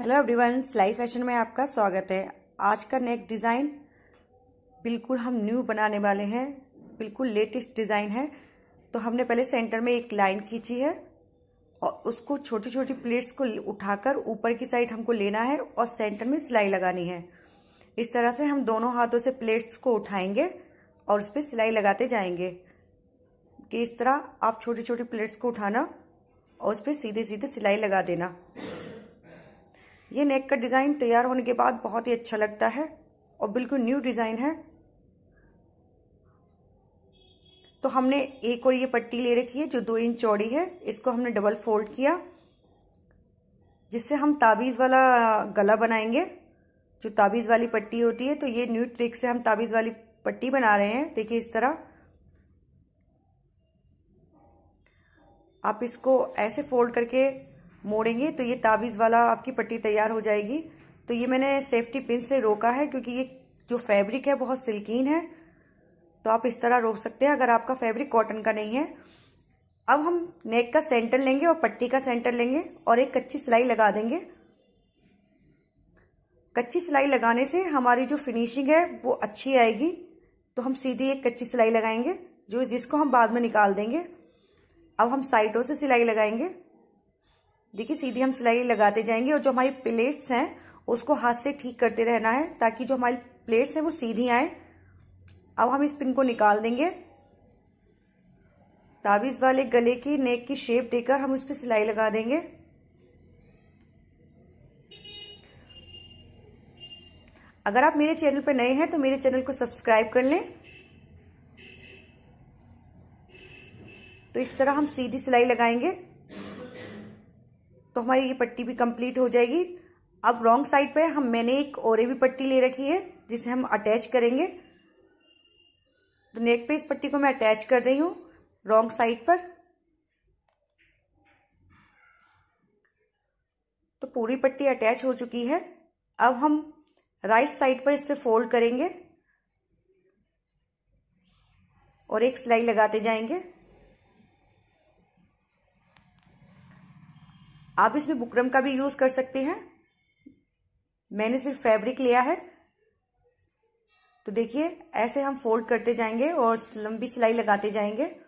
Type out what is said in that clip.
hello everyone सिलाई fashion में आपका स्वागत है आज का नेक डिज़ाइन बिल्कुल हम न्यू बनाने वाले हैं बिल्कुल लेटेस्ट डिज़ाइन है तो हमने पहले सेंटर में एक लाइन खींची है और उसको छोटी छोटी प्लेट्स को उठाकर ऊपर की साइड हमको लेना है और सेंटर में सिलाई लगानी है इस तरह से हम दोनों हाथों से प्लेट्स को उठाएंगे और उस पर सिलाई लगाते जाएंगे कि इस तरह आप छोटी छोटी प्लेट्स को उठाना और उस पर सीधे सीधे सिलाई लगा देना ये नेक का डिज़ाइन तैयार होने के बाद बहुत ही अच्छा लगता है और बिल्कुल न्यू डिज़ाइन है तो हमने एक और ये पट्टी ले रखी है जो दो इंच चौड़ी है इसको हमने डबल फोल्ड किया जिससे हम ताबीज़ वाला गला बनाएंगे जो ताबीज़ वाली पट्टी होती है तो ये न्यू ट्रिक से हम ताबीज़ वाली पट्टी बना रहे हैं देखिए इस तरह आप इसको ऐसे फोल्ड करके मोड़ेंगे तो ये ताबीज़ वाला आपकी पट्टी तैयार हो जाएगी तो ये मैंने सेफ्टी पिन से रोका है क्योंकि ये जो फैब्रिक है बहुत सिल्कीन है तो आप इस तरह रोक सकते हैं अगर आपका फैब्रिक कॉटन का नहीं है अब हम नेक का सेंटर लेंगे और पट्टी का सेंटर लेंगे और एक कच्ची सिलाई लगा देंगे कच्ची सिलाई लगाने से हमारी जो फिनिशिंग है वो अच्छी आएगी तो हम सीधी एक कच्ची सिलाई लगाएंगे जो जिसको हम बाद में निकाल देंगे अब हम साइडों से सिलाई लगाएंगे देखिए सीधी हम सिलाई लगाते जाएंगे और जो हमारी प्लेट्स हैं उसको हाथ से ठीक करते रहना है ताकि जो हमारी प्लेट्स हैं वो सीधी आए अब हम इस पिन को निकाल देंगे ताबीज वाले गले की नेक की शेप देकर हम उस पर सिलाई लगा देंगे अगर आप मेरे चैनल पर नए हैं तो मेरे चैनल को सब्सक्राइब कर लें तो इस तरह हम सीधी सिलाई लगाएंगे तो हमारी ये पट्टी भी कंप्लीट हो जाएगी अब रॉन्ग साइड पे हम मैंने एक और भी पट्टी ले रखी है जिसे हम अटैच करेंगे तो नेक पे इस पट्टी को मैं अटैच कर रही हूँ रॉन्ग साइड पर तो पूरी पट्टी अटैच हो चुकी है अब हम राइट साइड पर इस पर फोल्ड करेंगे और एक सिलाई लगाते जाएंगे आप इसमें बुकरम का भी यूज कर सकते हैं मैंने सिर्फ फैब्रिक लिया है तो देखिए ऐसे हम फोल्ड करते जाएंगे और लंबी सिलाई लगाते जाएंगे